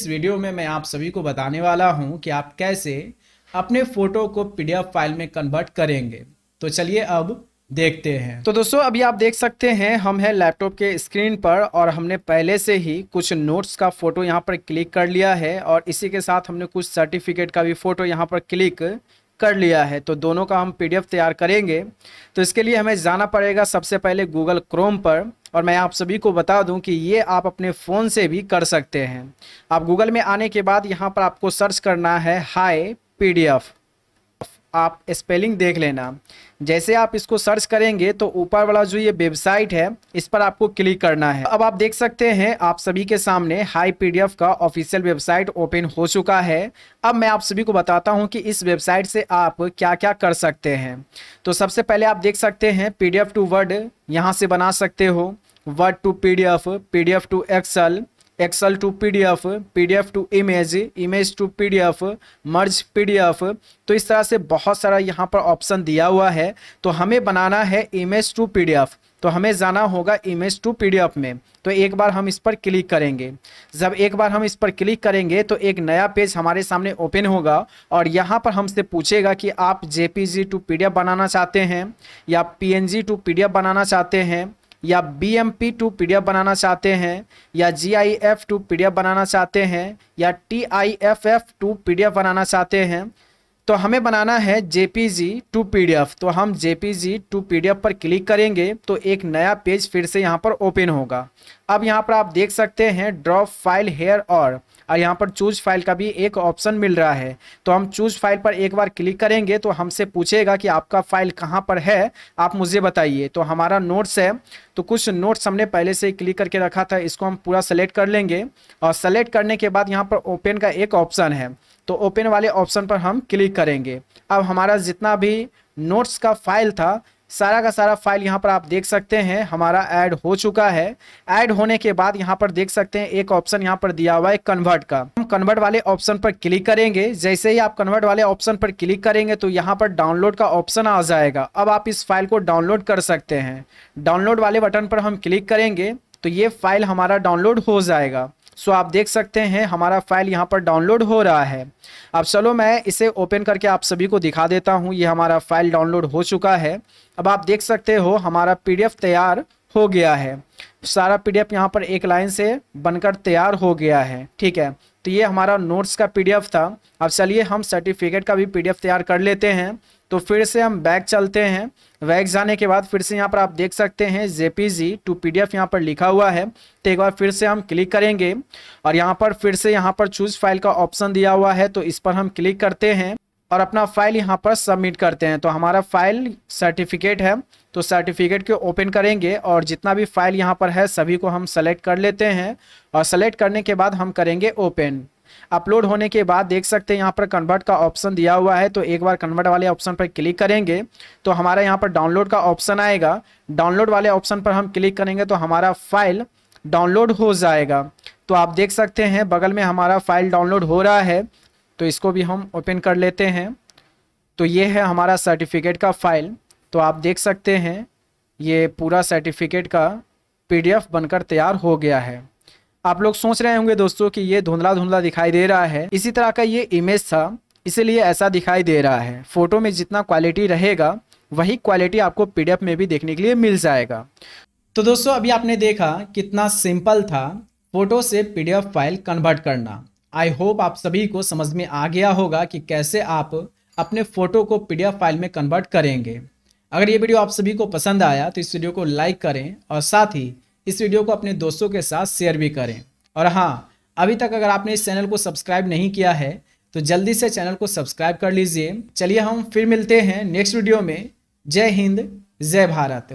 इस वीडियो में मैं आप सभी को बताने वाला हूं कि आप कैसे अपने फोटो को पीडीएफ फाइल में कन्वर्ट करेंगे तो चलिए अब देखते हैं तो दोस्तों अभी आप देख सकते हैं हम है लैपटॉप के स्क्रीन पर और हमने पहले से ही कुछ नोट्स का फ़ोटो यहाँ पर क्लिक कर लिया है और इसी के साथ हमने कुछ सर्टिफिकेट का भी फ़ोटो यहाँ पर क्लिक कर लिया है तो दोनों का हम पीडीएफ तैयार करेंगे तो इसके लिए हमें जाना पड़ेगा सबसे पहले गूगल क्रोम पर और मैं आप सभी को बता दूं कि ये आप अपने फ़ोन से भी कर सकते हैं आप गूगल में आने के बाद यहाँ पर आपको सर्च करना है हाई पीडीएफ आप स्पेलिंग देख लेना जैसे आप इसको सर्च करेंगे तो ऊपर वाला जो ये वेबसाइट है इस पर आपको क्लिक करना है अब आप देख सकते हैं आप सभी के सामने हाई पीडीएफ का ऑफिशियल वेबसाइट ओपन हो चुका है अब मैं आप सभी को बताता हूं कि इस वेबसाइट से आप क्या क्या कर सकते हैं तो सबसे पहले आप देख सकते हैं पी टू वर्ड यहाँ से बना सकते हो word to D F to excel excel to PDF PDF to image image to PDF merge PDF तो इस तरह से बहुत सारा यहाँ पर ऑप्शन दिया हुआ है तो हमें बनाना है इमेज टू पीडीएफ तो हमें जाना होगा इमेज टू पीडीएफ में तो एक बार हम इस पर क्लिक करेंगे जब एक बार हम इस पर क्लिक करेंगे तो एक नया पेज हमारे सामने ओपन होगा और यहाँ पर हमसे पूछेगा कि आप जेपीजी टू पीडीएफ बनाना चाहते हैं या पीएनजी टू पीडीएफ बनाना चाहते हैं या B M P to P D F बनाना चाहते हैं या G I F to P D F बनाना चाहते हैं या T I F F to P D F बनाना चाहते हैं तो हमें बनाना है जेपीजी टू पीडीएफ तो हम जेपीजी टू पीडीएफ पर क्लिक करेंगे तो एक नया पेज फिर से यहाँ पर ओपन होगा अब यहाँ पर आप देख सकते हैं ड्रॉप फाइल हेयर और और यहाँ पर चूज फाइल का भी एक ऑप्शन मिल रहा है तो हम चूज फाइल पर एक बार क्लिक करेंगे तो हमसे पूछेगा कि आपका फाइल कहाँ पर है आप मुझे बताइए तो हमारा नोट्स है तो कुछ नोट्स हमने पहले से क्लिक करके रखा था इसको हम पूरा सेलेक्ट कर लेंगे और सेलेक्ट करने के बाद यहाँ पर ओपन का एक ऑप्शन है तो ओपन वाले ऑप्शन पर हम क्लिक करेंगे अब हमारा जितना भी नोट्स का फाइल था सारा का सारा फाइल यहाँ पर आप देख सकते हैं हमारा ऐड हो चुका है ऐड होने के बाद यहाँ पर देख सकते हैं एक ऑप्शन यहाँ पर दिया हुआ है कन्वर्ट का हम कन्वर्ट वाले ऑप्शन पर क्लिक करेंगे जैसे ही आप कन्वर्ट वाले ऑप्शन पर क्लिक करेंगे तो यहाँ पर डाउनलोड का ऑप्शन आ जाएगा अब आप इस फाइल को डाउनलोड कर सकते हैं डाउनलोड वाले बटन पर हम क्लिक करेंगे तो ये फाइल हमारा डाउनलोड हो जाएगा सो आप देख सकते हैं हमारा फाइल यहाँ पर डाउनलोड हो रहा है अब चलो मैं इसे ओपन करके आप सभी को दिखा देता हूँ ये हमारा फाइल डाउनलोड हो चुका है अब आप देख सकते हो हमारा पी तैयार हो गया है सारा पीडीएफ यहाँ पर एक लाइन से बनकर तैयार हो गया है ठीक है तो ये हमारा नोट्स का पीडीएफ था अब चलिए हम सर्टिफिकेट का भी पीडीएफ तैयार कर लेते हैं तो फिर से हम बैग चलते हैं बैग जाने के बाद फिर से यहाँ पर आप देख सकते हैं जेपीजी टू पीडीएफ यहाँ पर लिखा हुआ है तो एक बार फिर से हम क्लिक करेंगे और यहाँ पर फिर से यहाँ पर चूज फाइल का ऑप्शन दिया हुआ है तो इस पर हम क्लिक करते हैं और अपना फाइल यहाँ पर सबमिट करते हैं तो हमारा फाइल सर्टिफिकेट है तो सर्टिफिकेट के ओपन करेंगे और जितना भी फाइल यहाँ पर है सभी को हम सेलेक्ट कर लेते हैं और सेलेक्ट करने के बाद हम करेंगे ओपन अपलोड होने के बाद देख सकते हैं यहाँ पर कन्वर्ट का ऑप्शन दिया हुआ है तो एक बार कन्वर्ट वाले ऑप्शन पर क्लिक करेंगे तो हमारा यहाँ पर डाउनलोड का ऑप्शन आएगा डाउनलोड वाले ऑप्शन पर हम क्लिक करेंगे तो हमारा फाइल डाउनलोड हो जाएगा तो आप देख सकते हैं बगल में हमारा फाइल डाउनलोड हो रहा है तो इसको भी हम ओपन कर लेते हैं तो ये है हमारा सर्टिफिकेट का फाइल तो आप देख सकते हैं ये पूरा सर्टिफिकेट का पीडीएफ बनकर तैयार हो गया है आप लोग सोच रहे होंगे दोस्तों कि ये धुंधला धुंधला दिखाई दे रहा है इसी तरह का ये इमेज था इसीलिए ऐसा दिखाई दे रहा है फ़ोटो में जितना क्वालिटी रहेगा वही क्वालिटी आपको पीडीएफ में भी देखने के लिए मिल जाएगा तो दोस्तों अभी आपने देखा कितना सिंपल था फ़ोटो से पीडीएफ फाइल कन्वर्ट करना आई होप आप सभी को समझ में आ गया होगा कि कैसे आप अपने फ़ोटो को पीडीएफ फाइल में कन्वर्ट करेंगे अगर ये वीडियो आप सभी को पसंद आया तो इस वीडियो को लाइक करें और साथ ही इस वीडियो को अपने दोस्तों के साथ शेयर भी करें और हाँ अभी तक अगर आपने इस चैनल को सब्सक्राइब नहीं किया है तो जल्दी से चैनल को सब्सक्राइब कर लीजिए चलिए हम फिर मिलते हैं नेक्स्ट वीडियो में जय हिंद जय भारत